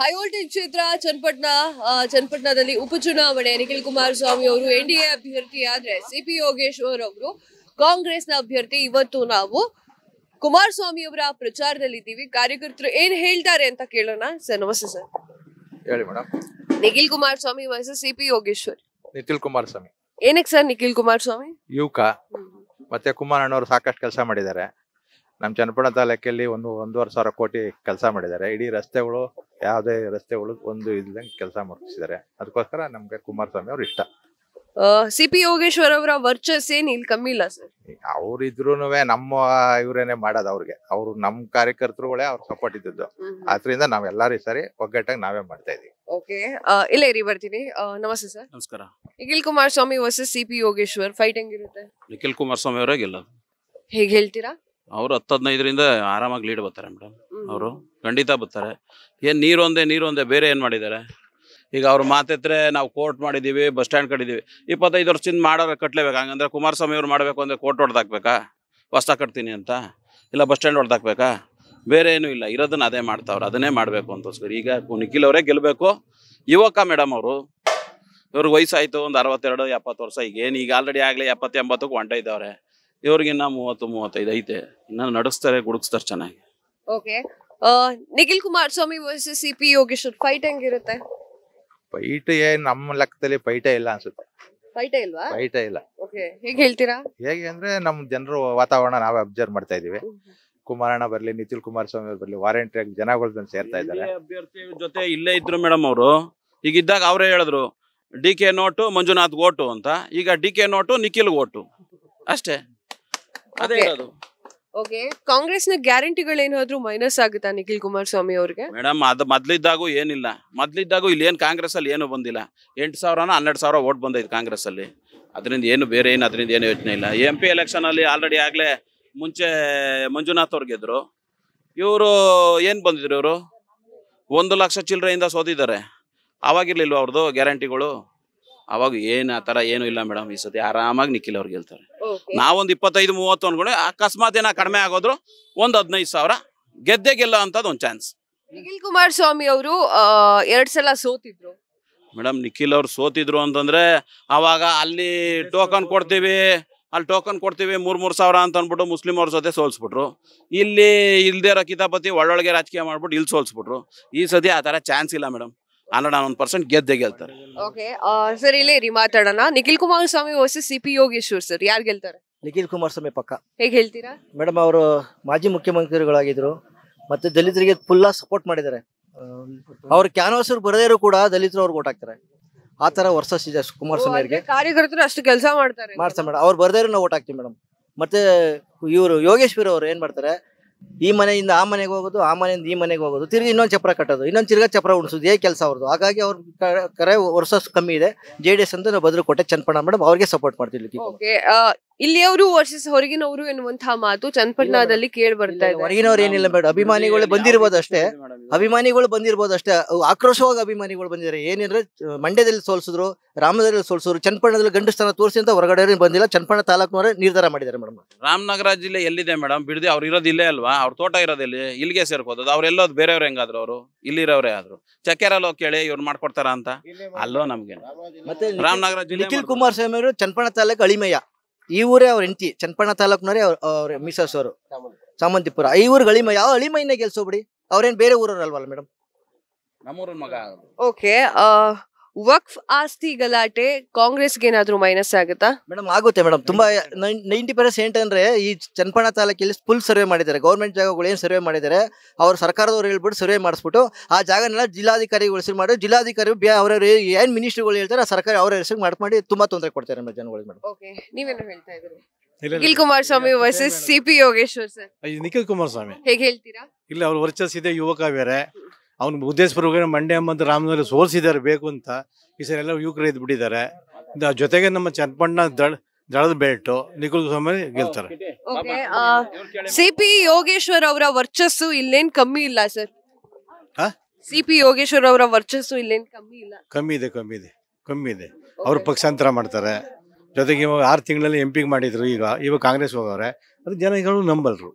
high voltage ಕ್ಷೇತ್ರ ಚನ್ನಪಟ್ಟಣ ಚನ್ನಪಟ್ಟಣದಲ್ಲಿ ಉಪಚುನಾವಣೆ ನಿಖಿಲ್ ಕುಮಾರಸ್ವಾಮಿ ಅವರು ಎನ್ ಡಿ ಎ ಅಭ್ಯರ್ಥಿ ಆದ್ರೆ ಸಿಪಿ ಯೋಗೇಶ್ವರ್ ಅವರು ಕಾಂಗ್ರೆಸ್ನ ಅಭ್ಯರ್ಥಿ ಇವತ್ತು ನಾವು ಕುಮಾರಸ್ವಾಮಿ ಅವರ ಪ್ರಚಾರದಲ್ಲಿ ಇದ್ದೀವಿ ಕಾರ್ಯಕರ್ತರು ಏನ್ ಹೇಳ್ತಾರೆ ಅಂತ ಕೇಳೋಣ ಸರ್ ನಮಸ್ತೆ ಸರ್ ಹೇಳಿ ಮೇಡಮ್ ನಿಖಿಲ್ ಕುಮಾರಸ್ವಾಮಿ ವರ್ಸಸ್ ಸಿಪಿ ಯೋಗೇಶ್ವರ್ ನಿಖಿಲ್ ಕುಮಾರಸ್ವಾಮಿ ಏನಕ್ಕೆ ಸರ್ ನಿಖಿಲ್ ಕುಮಾರಸ್ವಾಮಿ ಯುವಕ ಮತ್ತೆ ಕುಮಾರಣ್ಣವರು ಸಾಕಷ್ಟು ಕೆಲಸ ಮಾಡಿದ್ದಾರೆ ನಮ್ಮ ಚನ್ನಪಟ್ಟಣ ತಾಲೂಕಲ್ಲಿ ಒಂದು ಒಂದೂವರೆ ಸಾವಿರ ಕೋಟಿ ಕೆಲಸ ಮಾಡಿದ್ದಾರೆ ಇಡೀ ರಸ್ತೆಗಳು ಯಾವುದೇ ರಸ್ತೆಗಳು ಒಂದು ಇಲ್ದಂಗೆ ಕೆಲಸ ಮಾಡ್ತಿದ್ದಾರೆ ಅದಕ್ಕೋಸ್ಕರ ನಮಗೆ ಕುಮಾರಸ್ವಾಮಿ ಅವ್ರು ಇಷ್ಟ ಸಿ ಪಿ ಯೋಗೇಶ್ವರ್ ಅವರ ವರ್ಚಸ್ ಏನ್ ಇಲ್ಲಿ ಕಮ್ಮಿ ಇಲ್ಲ ಸರ್ ಅವ್ರಿದ್ರು ನಮ್ಮ ಇವರೇನೆ ಮಾಡೋದು ಅವ್ರಿಗೆ ಅವ್ರು ನಮ್ ಕಾರ್ಯಕರ್ತರುಗಳೇ ಅವ್ರ ಸಪೋರ್ಟ್ ಇದ್ದದ್ದು ಆದ್ರಿಂದ ನಾವೆಲ್ಲಾರು ಸರಿ ಒಗ್ಗಟ್ಟಾಗಿ ನಾವೇ ಮಾಡ್ತಾ ಇದೀವಿ ಓಕೆ ಇಲ್ಲೇ ರೀ ಬರ್ತೀನಿ ನಮಸ್ತೆ ಸರ್ ನಮಸ್ಕಾರ ನಿಖಿಲ್ ಕುಮಾರಸ್ವಾಮಿ ವರ್ಸಸ್ ಸಿ ಪಿ ಯೋಗೇಶ್ವರ್ ಫೈಟ್ ಹೆಂಗಿರುತ್ತೆ ನಿಖಿಲ್ ಕುಮಾರಸ್ವಾಮಿ ಅವರೇ ಗೆಲ್ಲ ಹೇಗೆ ಹೇಳ್ತೀರಾ ಅವ್ರು ಹತ್ತು ಆರಾಮಾಗಿ ಲೀಡ್ ಬರ್ತಾರೆ ಮೇಡಮ್ ಅವರು ಖಂಡಿತ ಬರ್ತಾರೆ ಏನು ನೀರು ಒಂದೇ ನೀರು ಒಂದೇ ಬೇರೆ ಏನು ಮಾಡಿದ್ದಾರೆ ಈಗ ಅವ್ರು ಮಾತೆತ್ತರೆ ನಾವು ಕೋರ್ಟ್ ಮಾಡಿದ್ದೀವಿ ಬಸ್ ಸ್ಟ್ಯಾಂಡ್ ಕಟ್ಟಿದ್ದೀವಿ ಇಪ್ಪತ್ತೈದು ವರ್ಷದಿಂದ ಮಾಡೋರು ಕಟ್ಟಲೇಬೇಕು ಹಂಗಂದ್ರೆ ಕುಮಾರಸ್ವಾಮಿ ಅವ್ರು ಮಾಡಬೇಕು ಅಂದರೆ ಕೋರ್ಟ್ ಹೊಡೆದಾಕ್ಬೇಕಾ ಹೊಸ ಕಟ್ತೀನಿ ಅಂತ ಇಲ್ಲ ಬಸ್ ಸ್ಟ್ಯಾಂಡ್ ಹೊಡೆದಾಕ್ಬೇಕಾ ಬೇರೆ ಏನೂ ಇಲ್ಲ ಇರೋದನ್ನ ಅದೇ ಮಾಡ್ತಾವ್ರು ಅದನ್ನೇ ಮಾಡಬೇಕು ಅಂತೋಸ್ಕರ ಈಗ ನಿಖಿಲ್ ಅವರೇ ಗೆಲ್ಲಬೇಕು ಯುವಕ ಮೇಡಮ್ ಅವರು ಇವ್ರಿಗೆ ವಯಸ್ಸಾಯಿತು ಒಂದು ಅರವತ್ತೆರಡು ಎಪ್ಪತ್ತು ವರ್ಷ ಈಗ ಏನು ಈಗ ಆಲ್ರೆಡಿ ಆಗಲಿ ಎಪ್ಪತ್ತು ಎಂಬತ್ತಕ್ಕೆ ಹೊಂಟ ಇದ್ದವ್ರೆ ಇವ್ರಿಗಿನ್ನ ಮೂವತ್ತು ಮೂವತ್ತೈದು ಐತೆ ಇನ್ನೂ ನಡೆಸ್ತಾರೆ ಗುಡುಗಿಸ್ತಾರೆ ಚೆನ್ನಾಗಿ okay Nikhil Kumaraswamy versus C P Yogeshwar fight ಹೆಂಗಿರುತ್ತೆ ಫೈಟ್ ಏನ್ ನಮ್ಮ ಲೆಕ್ಕದಲ್ಲಿ ಫೈಟೇ ಇಲ್ಲ ಅನ್ಸುತ್ತೆ ಫೈಟೇ ಇಲ್ವಾ ಫೈಟೇ ಇಲ್ಲ ಓಕೆ ಹೇಗೆ ಹೇಳ್ತೀರಾ ಹೇಗೆ ಅಂದ್ರೆ ನಮ್ಮ ಜನರು ವಾತಾವರಣ ನಾವೇ ಅಬ್ಸರ್ವ್ ಮಾಡ್ತಾ ಇದೀವಿ ಕುಮಾರಣ್ಣ ಬರ್ಲಿ ನಿಖಿಲ್ ಕುಮಾರಸ್ವಾಮಿ ಸ್ವಾಮಿ ಬರ್ಲಿ ವಾರಂಟಿ ಆಗಿ ಜನಗಳು ಬಂದು ಸೇರ್ತಾ ಇದ್ದಾರೆ ಅಭ್ಯರ್ಥಿ ಜೊತೆ ಇಲ್ಲೇ ಇದ್ರು ಮೇಡಮ್ ಅವರು ಈಗ ಇದ್ದಾಗ ಅವರೇ ಹೇಳಿದ್ರು ಡಿ ಕೆ ನೋಟು ಮಂಜುನಾಥ್ ಓಟು ಅಂತ ಈಗ ಡಿ ಕೆ ನೋಟು ನಿಖಿಲ್ ಓಟು ಅಷ್ಟೇ ಅದೇ ಹೇಳೋದು ಓಕೆ ಕಾಂಗ್ರೆಸ್ ನ ಗ್ಯಾರಂಟಿಗಳೇನಾದ್ರೂ ಮೈನಸ್ ಆಗುತ್ತಾ ನಿಖಿಲ್ ಕುಮಾರಸ್ವಾಮಿ ಅವ್ರಿಗೆ ಮೇಡಮ್ ಅದು ಮೊದ್ಲಿದ್ದಾಗೂ ಏನಿಲ್ಲ ಮೊದ್ಲಿದ್ದಾಗೂ ಇಲ್ಲಿ ಏನು ಕಾಂಗ್ರೆಸ್ ಅಲ್ಲಿ ಏನು ಬಂದಿಲ್ಲ ಎಂಟು ಸಾವಿರನ ಹನ್ನೆರಡು ಸಾವಿರ ಓಟ್ ಬಂದೈತೆ ಕಾಂಗ್ರೆಸ್ ಅಲ್ಲಿ ಅದರಿಂದ ಏನು ಬೇರೆ ಏನು ಅದರಿಂದ ಏನು ಯೋಚನೆ ಇಲ್ಲ ಎಂ ಪಿ ಎಲೆಕ್ಷನ್ ಅಲ್ಲಿ ಆಲ್ರೆಡಿ ಆಗ್ಲೇ ಮುಂಚೆ ಮಂಜುನಾಥ್ ಅವ್ರು ಗೆದ್ರು ಇವರು ಏನು ಬಂದಿದ್ರು ಇವರು ಒಂದು ಲಕ್ಷ ಚಿಲ್ಲರೆಯಿಂದ ಸೋದಿದ್ದಾರೆ ಅವಾಗಿರ್ಲಿಲ್ವ ಅವ್ರದ್ದು ಗ್ಯಾರಂಟಿಗಳು ಅವಾಗ ಏನ್ ಆ ತರ ಏನು ಇಲ್ಲ ಮೇಡಮ್ ಈ ಸತಿ ಆರಾಮಾಗಿ ನಿಖಿಲ್ ಅವ್ರಿಗೆ ಗೆಲ್ತಾರೆ ನಾವೊಂದ್ ಇಪ್ಪತ್ತೈದು ಮೂವತ್ತು ಅನ್ಕೊಂಡ್ರೆ ಅಕಸ್ಮಾತ್ ಏನ ಕಡಿಮೆ ಆಗೋದ್ರು ಒಂದ್ ಹದಿನೈದು ಸಾವಿರ ಗೆದ್ದೆ ಗೆಲ್ಲ ಅಂತದ್ ಒಂದ್ ಚಾನ್ಸ್ ನಿಖಿಲ್ ಸ್ವಾಮಿ ಅವರು ಎರಡ್ ಸಲ ಸೋತಿದ್ರು ಮೇಡಮ್ ನಿಖಿಲ್ ಅವ್ರು ಸೋತಿದ್ರು ಅಂತಂದ್ರೆ ಅವಾಗ ಅಲ್ಲಿ ಟೋಕನ್ ಕೊಡ್ತೀವಿ ಅಲ್ಲಿ ಟೋಕನ್ ಕೊಡ್ತೀವಿ ಮೂರ್ ಮೂರ್ ಸಾವಿರ ಅಂತ ಅಂದ್ಬಿಟ್ಟು ಮುಸ್ಲಿಂ ಅವ್ರ ಜೊತೆ ಸೋಲ್ಸ್ಬಿಟ್ರು ಇಲ್ಲಿ ಇಲ್ದೇ ಇರೋ ಕಿತಾಪತಿ ಒಳ್ಳೊಳಗೆ ರಾಜಕೀಯ ಮಾಡ್ಬಿಟ್ಟು ಇಲ್ಲಿ ಸೋಲ್ಸ್ಬಿಟ್ರು ಈ ಸತಿ ಆ ಚಾನ್ಸ್ ಇಲ್ಲ ಮೇಡಮ್ ಹನ್ನೊಂದು ಪರ್ಸೆಂಟ್ ಗೆಲ್ತಾರೆ ಓಕೆ ಸರ್ ಇಲ್ಲೇ ರೀ ಮಾತಾಡೋಣ ನಿಖಿಲ್ ಕುಮಾರಸ್ವಾಮಿ ಸ್ವಾಮಿ ಸಿಪಿ ಯೋಗೇಶ್ವರ್ ಸರ್ ಯಾರು ಗೆಲ್ತಾರೆ ನಿಖಿಲ್ ಕುಮಾರಸ್ವಾಮಿ ಪಕ್ಕ ಹೇಗೆ ಹೇಳ್ತೀರಾ ಮೇಡಮ್ ಅವರು ಮಾಜಿ ಮುಖ್ಯಮಂತ್ರಿಗಳಾಗಿದ್ರು ಮತ್ತೆ ದಲಿತರಿಗೆ ಫುಲ್ಲ ಸಪೋರ್ಟ್ ಮಾಡಿದ್ದಾರೆ ಅವ್ರ ಕ್ಯಾನ್ವಾಸ್ ಬರದೇ ಕೂಡ ದಲಿತರು ಅವ್ರಿಗೆ ಓಟ್ ಹಾಕ್ತಾರೆ ಆ ತರ ವರ್ಷ ಕುಮಾರ್ ಕುಮಾರಸ್ವಾಮಿ ಅವರಿಗೆ ಕಾರ್ಯಕರ್ತರು ಅಷ್ಟು ಕೆಲಸ ಮಾಡ್ತಾರೆ ಮಾಡ್ತಾರೆ ಮೇಡಮ್ ಅವ್ರು ಬರದೇ ನಾವು ಓಟ್ ಹಾಕ್ತೀವಿ ಮೇಡಮ್ ಮತ್ತೆ ಇವರು ಯೋಗೇಶ್ವರ್ ಅವರು ಏನ್ ಮಾಡ್ತಾರೆ ಈ ಮನೆಯಿಂದ ಆ ಮನೆಗೆ ಹೋಗೋದು ಆ ಮನೆಯಿಂದ ಈ ಮನೆಗೆ ಹೋಗೋದು ತಿರ್ಗಿ ಇನ್ನೊಂದು ಚಪ್ರ ಕಟ್ಟೋದು ಇನ್ನೊಂದು ತಿರ್ಗಾ ಚಪ್ರ ಉಣಿಸೋದು ಏ ಕೆಲಸ ಅವ್ರದ್ದು ಹಾಗಾಗಿ ಅವ್ರ ಕರೆ ವರ್ಷ ಕಮ್ಮಿ ಇದೆ ಜೆ ಡಿ ಎಸ್ ಅಂತ ನಾವು ಕೊಟ್ಟೆ ಚನ್ನಪಣ ಮೇಡಮ್ ಅವ್ರಿಗೆ ಸಪೋರ್ಟ್ ಮಾಡ್ತಿದ್ವಿ ಇಲ್ಲಿಯವರು ವರ್ಷಸ್ ಹೊರಗಿನವರು ಎನ್ನುವಂತಹ ಮಾತು ಚನ್ನಪಟ್ಟಣದಲ್ಲಿ ಕೇಳಿ ಬರ್ತಾ ಇದೆ ಹೊರಗಿನವ್ರು ಏನಿಲ್ಲ ಬೇಡ ಅಭಿಮಾನಿಗಳು ಬಂದಿರ್ಬೋದು ಅಷ್ಟೇ ಅಭಿಮಾನಿಗಳು ಬಂದಿರ್ಬೋದು ಅಷ್ಟೇ ಆಕ್ರೋಶವಾಗಿ ಅಭಿಮಾನಿಗಳು ಬಂದಿದ್ದಾರೆ ಏನಿದ್ರೆ ಮಂಡ್ಯದಲ್ಲಿ ಸೋಲ್ಸಿದ್ರು ರಾಮದಲ್ಲಿ ಸೋಲ್ಸಿದ್ರು ಚನ್ನಪಟ್ಟಣದಲ್ಲಿ ಗಂಡು ಸ್ಥಾನ ತೋರಿಸಿ ಅಂತ ಹೊರಗಡೆ ಬಂದಿಲ್ಲ ಚನ್ನಪಟ್ಟಣ ತಾಲೂಕಿನವರೇ ನಿರ್ಧಾರ ಮಾಡಿದ್ದಾರೆ ಮೇಡಮ್ ರಾಮನಗರ ಜಿಲ್ಲೆ ಎಲ್ಲಿದೆ ಮೇಡಮ್ ಬಿಡದೆ ಅವ್ರು ಇರೋದಿಲ್ಲ ಅಲ್ವಾ ಅವ್ರ ತೋಟ ಇರೋದಿಲ್ಲ ಇಲ್ಲಿಗೆ ಸೇರ್ಬೋದು ಅವ್ರೆಲ್ಲೋದು ಬೇರೆಯವ್ರು ಹೆಂಗಾದ್ರು ಅವರು ಇಲ್ಲಿರೋರೇ ಆದ್ರು ಹೋಗಿ ಕೇಳಿ ಇವ್ರು ಮಾಡ್ಕೊಡ್ತಾರ ಅಂತ ಅಲ್ಲೋ ನಮ್ಗೆ ಮತ್ತೆ ರಾಮನಗರ ಜಿಲ್ಲೆ ನಿಖಿಲ್ ಸ್ವಾಮಿ ಅವರು ಚನ್ನಪಟ್ಟಣ ತಾಲೂಕು ಅಳಿಮಯ್ಯ ಈ ಊರೇ ಅವ್ರ ಹೆಂಡತಿ ಚನ್ನಪಣ್ಣ ತಾಲೂಕ್ನವರೇ ಅವ್ರ ಮಿಸಸ್ ಅವರು ಸಾಮಂತಿಪುರ ಈ ಊರು ಹಳಿಮ ಯಾವ ಗೆಲ್ಸೋ ಬಿಡಿ ಅವ್ರೇನ್ ಬೇರೆ ಊರವ್ರಲ್ವಲ್ಲ ಮೇಡಮ್ ನಮ್ಮೂರ ಮಗ ಓಕೆ ವಕ್ಫ್ ಆಸ್ತಿ ಗಲಾಟೆ ಕಾಂಗ್ರೆಸ್ಗೆ ಏನಾದ್ರೂ ಮೈನಸ್ ಆಗುತ್ತಾ ಮೇಡಮ್ ಆಗುತ್ತೆ ಮೇಡಮ್ ತುಂಬಾ ನೈಂಟಿ ಪರ್ಸೆಂಟ್ ಅಂದ್ರೆ ಈ ಚನ್ನಪಣ ತಾಲೂಕಲ್ಲಿ ಫುಲ್ ಸರ್ವೆ ಮಾಡಿದ್ದಾರೆ ಗೌರ್ಮೆಂಟ್ ಜಾಗಗಳು ಏನ್ ಸರ್ವೆ ಮಾಡಿದ್ದಾರೆ ಅವ್ರ ಸರ್ಕಾರದವ್ರು ಹೇಳ್ಬಿಟ್ಟು ಸರ್ವೆ ಮಾಡಿಸ್ಬಿಟ್ಟು ಆ ಜಾಗನೆಲ್ಲ ಜಿಲ್ಲಾಧಿಕಾರಿಗಳು ಹೆಸರು ಮಾಡಿ ಜಿಲ್ಲಾಧಿಕಾರಿ ಅವ್ರ ಏನ್ ಮಿನಿಸ್ಟರ್ಗಳು ಹೇಳ್ತಾರೆ ಸರ್ಕಾರ ಅವರ ಹೆಸರು ಮಾಡಿ ತುಂಬಾ ತೊಂದರೆ ಕೊಡ್ತಾರೆ ಜನಗಳಿಗೆ ಮೇಡಮ್ ನೀವೇನು ಹೇಳ್ತಾ ಇದ್ರಿ ನಿಖಿಲ್ ಕುಮಾರಸ್ವಾಮಿ ವರ್ಸಸ್ ಸಿ ಪಿ ಯೋಗೇಶ್ವರ್ ಸರ್ ನಿಖಿಲ್ ಕುಮಾರ್ ಹೇಗೆ ಹೇಳ್ತೀರಾ ಇಲ್ಲ ಅವ್ರ ವರ್ಚಸ್ ಇದೆ ಯುವಕ ಬೇರೆ ಅವ್ನು ಬುದ್ಧೇಶ್ವರ ಮಂಡ್ಯ ಅಂತ ರಾಮನಗರ ಸೋಲಿಸಿದ್ದಾರೆ ಬೇಕು ಅಂತ ಈ ಸರಿ ಎಲ್ಲ ಯುವಕರು ಬಿಟ್ಟಿದ್ದಾರೆ ಜೊತೆಗೆ ನಮ್ಮ ಚನ್ನಪಣ್ಣ ದಳ ದಳದ ಬೆಲ್ಟು ನಿಖಿಲ್ ಸ್ವಾಮಿ ಗೆಲ್ತಾರೆ ಸಿ ಪಿ ಯೋಗೇಶ್ವರ್ ಅವರ ವರ್ಚಸ್ಸು ಇಲ್ಲೇನ್ ಕಮ್ಮಿ ಇಲ್ಲ ಸರ್ ಸಿ ಪಿ ಯೋಗೇಶ್ವರ್ ಅವರ ವರ್ಚಸ್ಸು ಇಲ್ಲೇನ್ ಕಮ್ಮಿ ಇಲ್ಲ ಕಮ್ಮಿ ಇದೆ ಕಮ್ಮಿ ಇದೆ ಕಮ್ಮಿ ಇದೆ ಅವ್ರು ಪಕ್ಷಾಂತರ ಮಾಡ್ತಾರೆ ಜೊತೆಗೆ ಇವಾಗ ಆರು ತಿಂಗಳಲ್ಲಿ ಎಂ ಪಿಗೆ ಮಾಡಿದ್ರು ಈಗ ಇವಾಗ ಕಾಂಗ್ರೆಸ್ ಹೋಗವ್ರೆ ಅದು ಜನಗಳು ನಂಬಲ್ರು